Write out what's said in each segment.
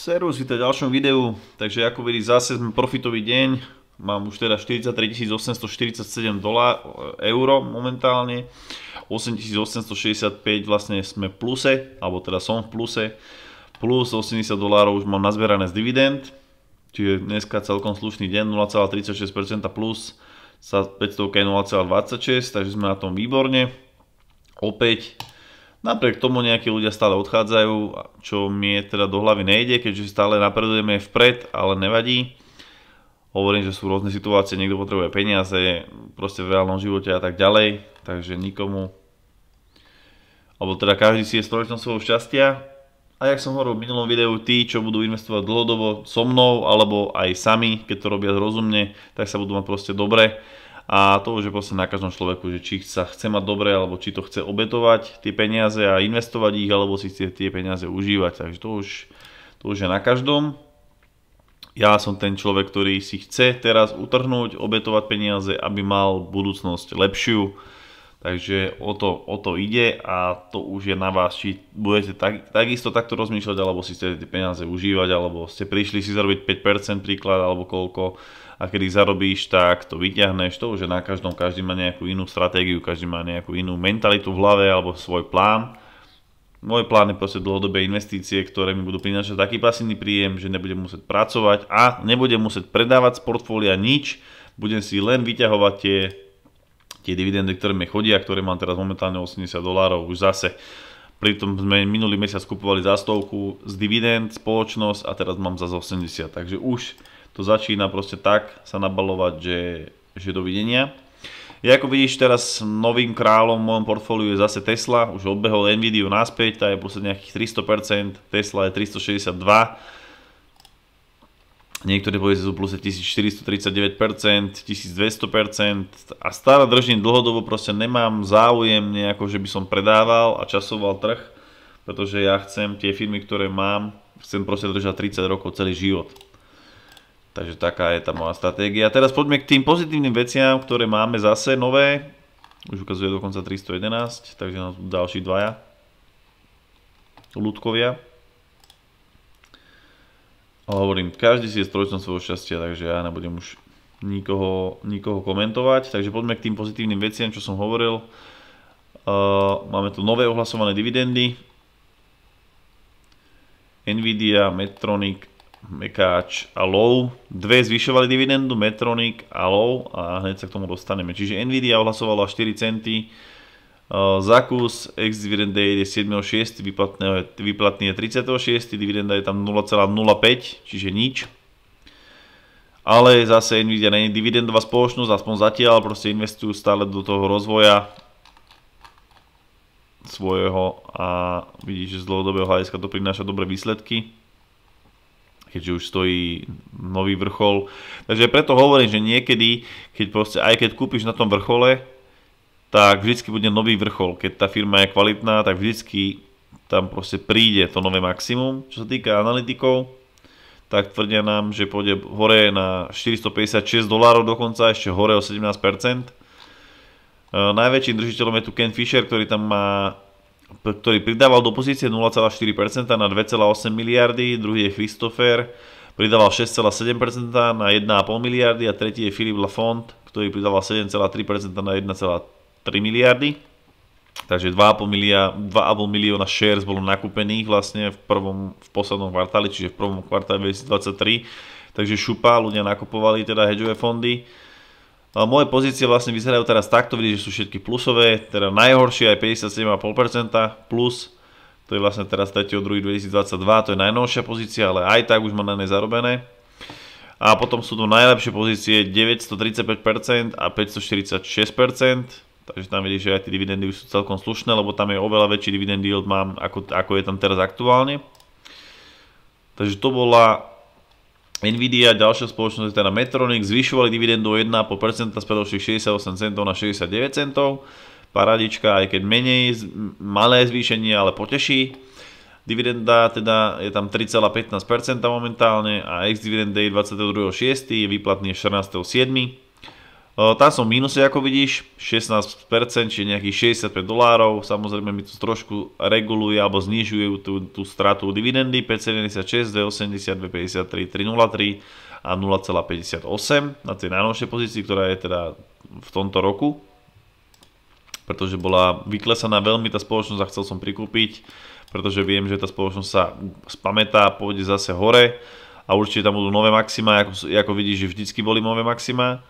Servus, vítaj v ďalšom videu, takže ako vidíš, zase sme profitový deň, mám už teda 43 847 eur momentálne, 8865 vlastne sme v pluse, alebo teda som v pluse, plus 80 dolárov už mám nazberané z dividend, čiže dneska celkom slušný deň, 0,36% plus, sa 500 je 0,26, takže sme na tom výborne, opäť Napriek tomu nejakí ľudia stále odchádzajú, čo mi teda do hlavy nejde, keďže stále napredujeme vpred, ale nevadí. Hovorím, že sú rôzne situácie, niekto potrebuje peniaze, proste v reálnom živote a tak ďalej, takže nikomu, alebo teda každý si je stoletom svojho šťastia. A jak som hovoril v minulom videu, tí, čo budú investovať dlhodobo so mnou, alebo aj sami, keď to robia rozumne, tak sa budú mať proste dobre a to už je proste na každom človeku, že či sa chce mať dobre, alebo či to chce obetovať tie peniaze a investovať ich, alebo si chce tie peniaze užívať. Takže to už, to už je na každom. Ja som ten človek, ktorý si chce teraz utrhnúť, obetovať peniaze, aby mal budúcnosť lepšiu, Takže o to, o to ide a to už je na vás, či budete tak, takisto takto rozmýšľať, alebo si chcete tie peniaze užívať, alebo ste prišli si zarobiť 5% príklad, alebo koľko a kedy zarobíš, tak to vyťahneš, to už je na každom, každý má nejakú inú stratégiu, každý má nejakú inú mentalitu v hlave alebo svoj plán. Môj plán je proste dlhodobé investície, ktoré mi budú prinášať taký pasívny príjem, že nebudem musieť pracovať a nebudem musieť predávať z portfólia nič, budem si len vyťahovať tie tie dividendy, ktoré mi chodia, ktoré mám teraz momentálne 80 dolárov, už zase. Pritom sme minulý mesiac kupovali za stovku z dividend spoločnosť a teraz mám za 80. Takže už to začína proste tak sa nabalovať, že, že dovidenia. Ja ako vidíš teraz novým kráľom v mojom portfóliu je zase Tesla, už odbehol Nvidia naspäť, tá je proste nejakých 300%, Tesla je 362 Niektoré povie sú plus 1439%, 1200% a stále držím dlhodobo, proste nemám záujem nejako, že by som predával a časoval trh, pretože ja chcem tie firmy, ktoré mám, chcem proste držať 30 rokov celý život. Takže taká je tá moja stratégia. Teraz poďme k tým pozitívnym veciam, ktoré máme zase nové. Už ukazuje dokonca 311, takže nám tu ďalší dvaja ľudkovia. Ale hovorím, každý si je strojcom svojho šťastia, takže ja nebudem už nikoho, nikoho komentovať. Takže poďme k tým pozitívnym veciam, čo som hovoril. Uh, máme tu nové ohlasované dividendy. Nvidia, Metronic, Mekáč a Low. Dve zvyšovali dividendu, Metronic a Low a hneď sa k tomu dostaneme. Čiže Nvidia ohlasovala 4 centy, Eh, zakus, ex-dividenda je 7.6, výplatný je 36, dividenda je tam 0,05, čiže nič. Ale zase Nvidia nie dividendová spoločnosť, aspoň zatiaľ, proste investujú stále do toho rozvoja svojho a vidíš, že z dlhodobého hľadiska to prináša dobré výsledky keďže už stojí nový vrchol. Takže preto hovorím, že niekedy, keď proste, aj keď kúpiš na tom vrchole, tak vždycky bude nový vrchol. Keď tá firma je kvalitná, tak vždycky tam proste príde to nové maximum. Čo sa týka analytikov, tak tvrdia nám, že pôjde hore na 456 dolárov dokonca, ešte hore o 17%. E, najväčším držiteľom je tu Ken Fisher, ktorý tam má ktorý pridával do pozície 0,4% na 2,8 miliardy, druhý je Christopher, pridával 6,7% na 1,5 miliardy a tretí je Philip Lafont, ktorý pridával 7,3% na 3 miliardy. Takže 2,5, milia, 2,5 milióna shares bolo nakúpených vlastne v, prvom, v poslednom kvartáli, čiže v prvom kvartáli 2023. Takže šupa, ľudia nakupovali teda hedžové fondy. A moje pozície vlastne vyzerajú teraz takto, vidíte, že sú všetky plusové, teda najhoršie aj 57,5% plus, to je vlastne teraz 3.2.2022, to je najnovšia pozícia, ale aj tak už má na nej zarobené. A potom sú tu najlepšie pozície 935% a 546%. Takže tam vidíš, že aj tie dividendy už sú celkom slušné, lebo tam je oveľa väčší dividend yield mám, ako, ako je tam teraz aktuálne. Takže to bola Nvidia, ďalšia spoločnosť teda Metronix, zvyšovali dividendu 1,5% z predovších 68 centov na 69 centov. Paradička, aj keď menej, malé zvýšenie, ale poteší. Dividenda teda je tam 3,15% momentálne a ex-dividend day 22.6. je výplatný 14.7. Tam som v mínuse, ako vidíš, 16%, či nejakých 65 dolárov. Samozrejme mi to trošku reguluje alebo znižuje tú, tú stratu dividendy 5,76, 2,80, 2,53, 3,03 a 0,58 na tej najnovšej pozícii, ktorá je teda v tomto roku. Pretože bola vyklesaná veľmi tá spoločnosť a chcel som prikúpiť, pretože viem, že tá spoločnosť sa spamätá, pôjde zase hore a určite tam budú nové maxima, ako, ako vidíš, že vždycky boli nové maxima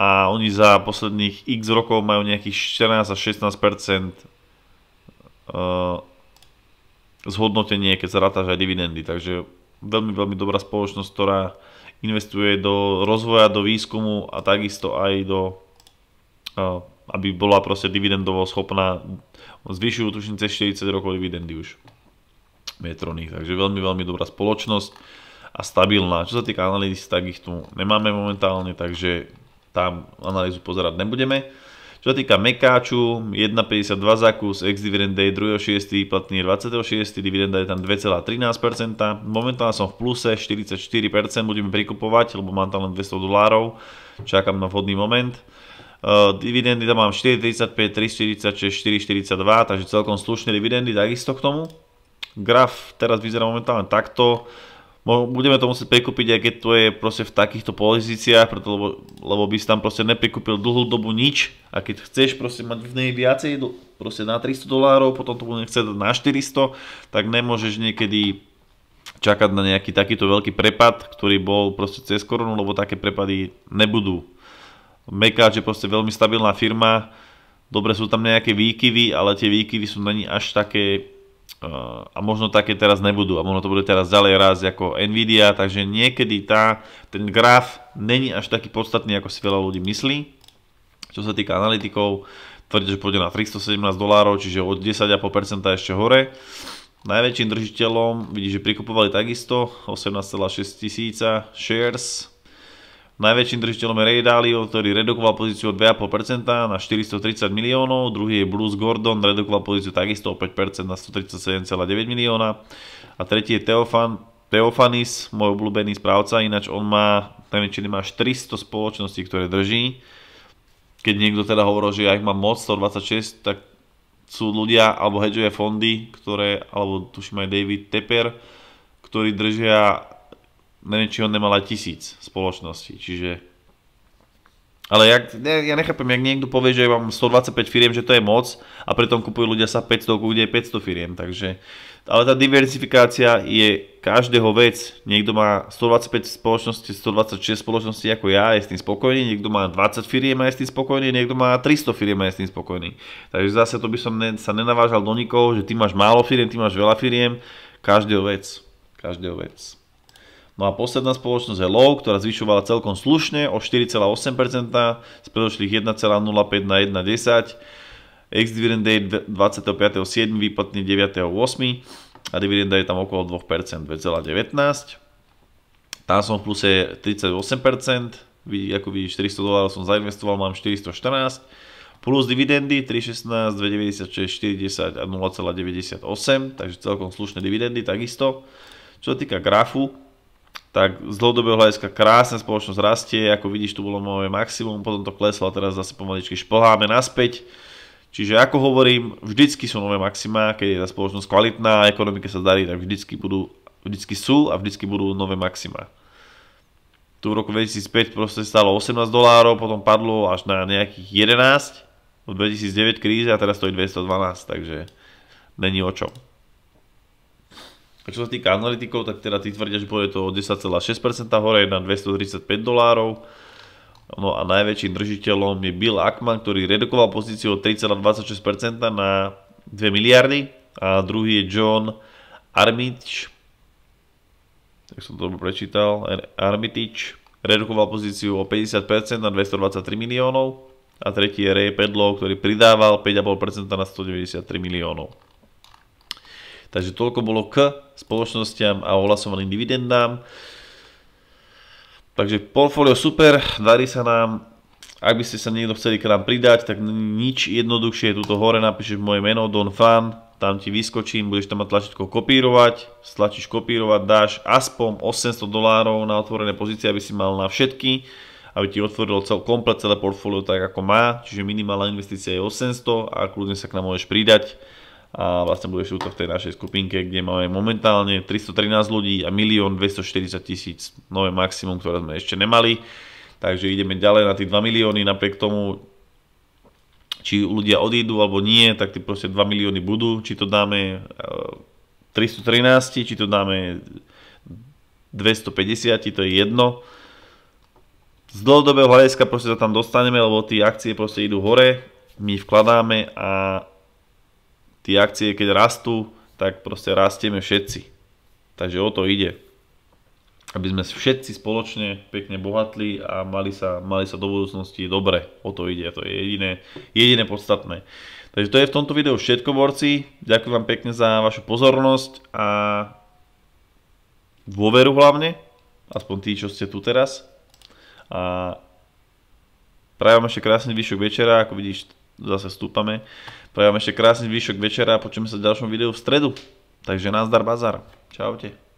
a oni za posledných x rokov majú nejakých 14 až 16 eh, zhodnotenie, keď sa rátaš aj dividendy. Takže veľmi, veľmi dobrá spoločnosť, ktorá investuje do rozvoja, do výskumu a takisto aj do eh, aby bola proste dividendovo schopná zvyšujú tuším cez 40 rokov dividendy už Metroných, takže veľmi, veľmi dobrá spoločnosť a stabilná. Čo sa týka analýzy, tak ich tu nemáme momentálne, takže tam analýzu pozerať nebudeme. Čo sa týka mekáču, 1,52 za kus, ex-dividend day 2.6. platný 26. dividenda je tam 2,13%. Momentálne som v pluse 44%, budeme prikupovať, lebo mám tam len 200 dolárov. Čakám na vhodný moment. E, dividendy tam mám 4,35, 3,46, 4,42, takže celkom slušné dividendy takisto k tomu. Graf teraz vyzerá momentálne takto budeme to musieť prekúpiť, aj keď to je proste v takýchto pozíciách, preto, lebo, lebo by si tam proste neprekúpil dlhú dobu nič a keď chceš proste mať v nej viacej, proste na 300 dolárov, potom to bude chcieť na 400, tak nemôžeš niekedy čakať na nejaký takýto veľký prepad, ktorý bol proste cez korunu, lebo také prepady nebudú. Mekáč je proste veľmi stabilná firma, dobre sú tam nejaké výkyvy, ale tie výkyvy sú není až také Eh, a možno také teraz nebudú a možno to bude teraz ďalej raz ako Nvidia, takže niekedy tá, ten graf není až taký podstatný, ako si veľa ľudí myslí. Čo sa týka analytikov, tvrdíte, že pôjde na 317 dolárov, čiže od 10,5% ešte hore. Najväčším držiteľom vidí, že prikupovali takisto 18,6 tisíca shares, Najväčším držiteľom je Ray Dalio, ktorý redukoval pozíciu o 2,5% na 430 miliónov, druhý je Bruce Gordon, redukoval pozíciu takisto o 5% na 137,9 milióna a tretí je Teofan, Teofanis, môj obľúbený správca, ináč on má, najväčšiny má 400 300 spoločností, ktoré drží. Keď niekto teda hovorí, že ja ich mám moc, 126, tak sú ľudia, alebo hedžuje fondy, ktoré, alebo tuším aj David Tepper, ktorí držia neviem, či on nemal aj tisíc spoločností, čiže... Ale jak, ne, ja nechápem, jak niekto povie, že mám 125 firiem, že to je moc a pritom kupujú ľudia sa 500, kde je 500 firiem, takže... Ale tá diversifikácia je každého vec. Niekto má 125 spoločností, 126 spoločností ako ja, je s tým spokojný, niekto má 20 firiem a je s tým spokojný, niekto má 300 firiem a je s tým spokojný. Takže zase to by som ne, sa nenavážal do nikoho, že ty máš málo firiem, ty máš veľa firiem, každého vec. Každého vec. No a posledná spoločnosť je Low, ktorá zvyšovala celkom slušne o 4,8% z predošlých 1,05 na 1,10. Ex-dividend date 25.7. výplatný 9.8. A dividenda je tam okolo 2%, 2,19. Tam som v pluse 38%, ako vidíš 400 dolárov som zainvestoval, mám 414 plus dividendy 3,16, 2,96, 4,10 a 0,98, takže celkom slušné dividendy takisto. Čo sa týka grafu, tak z dlhodobého hľadiska krásna spoločnosť rastie, ako vidíš, tu bolo moje maximum, potom to kleslo a teraz zase pomaličky šplháme naspäť. Čiže ako hovorím, vždycky sú nové maxima, keď je tá spoločnosť kvalitná a ekonomike sa darí, tak vždycky, budú, vždycky sú a vždycky budú nové maxima. Tu v roku 2005 proste stalo 18 dolárov, potom padlo až na nejakých 11, v 2009 kríze a teraz stojí 212, takže není o čom. A čo sa týka analytikov, tak teda tí tvrdia, že pôjde to o 10,6% hore na 235 dolárov. No a najväčším držiteľom je Bill Ackman, ktorý redukoval pozíciu o 3,26% na 2 miliardy. A druhý je John Armitage, tak som to dobre prečítal, Armitage redukoval pozíciu o 50% na 223 miliónov a tretí je Ray Pedlo, ktorý pridával 5,5% na 193 miliónov. Takže toľko bolo k spoločnostiam a ohlasovaným dividendám. Takže portfólio super, darí sa nám. Ak by ste sa niekto chceli k nám pridať, tak nič jednoduchšie. Tuto hore napíšeš moje meno Don Fan, tam ti vyskočím, budeš tam mať tlačítko kopírovať, stlačíš kopírovať, dáš aspoň 800 dolárov na otvorené pozície, aby si mal na všetky, aby ti otvorilo cel, komplet celé portfólio tak ako má, čiže minimálna investícia je 800 a kľudne sa k nám môžeš pridať a vlastne budeš túto v tej našej skupinke, kde máme momentálne 313 ľudí a 1 240 tisíc nové maximum, ktoré sme ešte nemali. Takže ideme ďalej na tých 2 milióny, napriek tomu, či ľudia odídu alebo nie, tak tí proste 2 milióny budú, či to dáme 313, e, či to dáme 250, to je jedno. Z dlhodobého hľadiska proste sa tam dostaneme, lebo tie akcie proste idú hore, my vkladáme a tie akcie keď rastú, tak proste rastieme všetci. Takže o to ide. Aby sme všetci spoločne pekne bohatli a mali sa, mali sa do budúcnosti dobre. O to ide, to je jediné, jediné podstatné. Takže to je v tomto videu všetko, borci. Ďakujem vám pekne za vašu pozornosť a dôveru hlavne, aspoň tí, čo ste tu teraz. A prajem ešte krásny výšok večera, ako vidíš, zase stúpame. Prajem ešte krásny zvyšok večera a počujeme sa v ďalšom videu v stredu. Takže nazdar bazar. Čaute.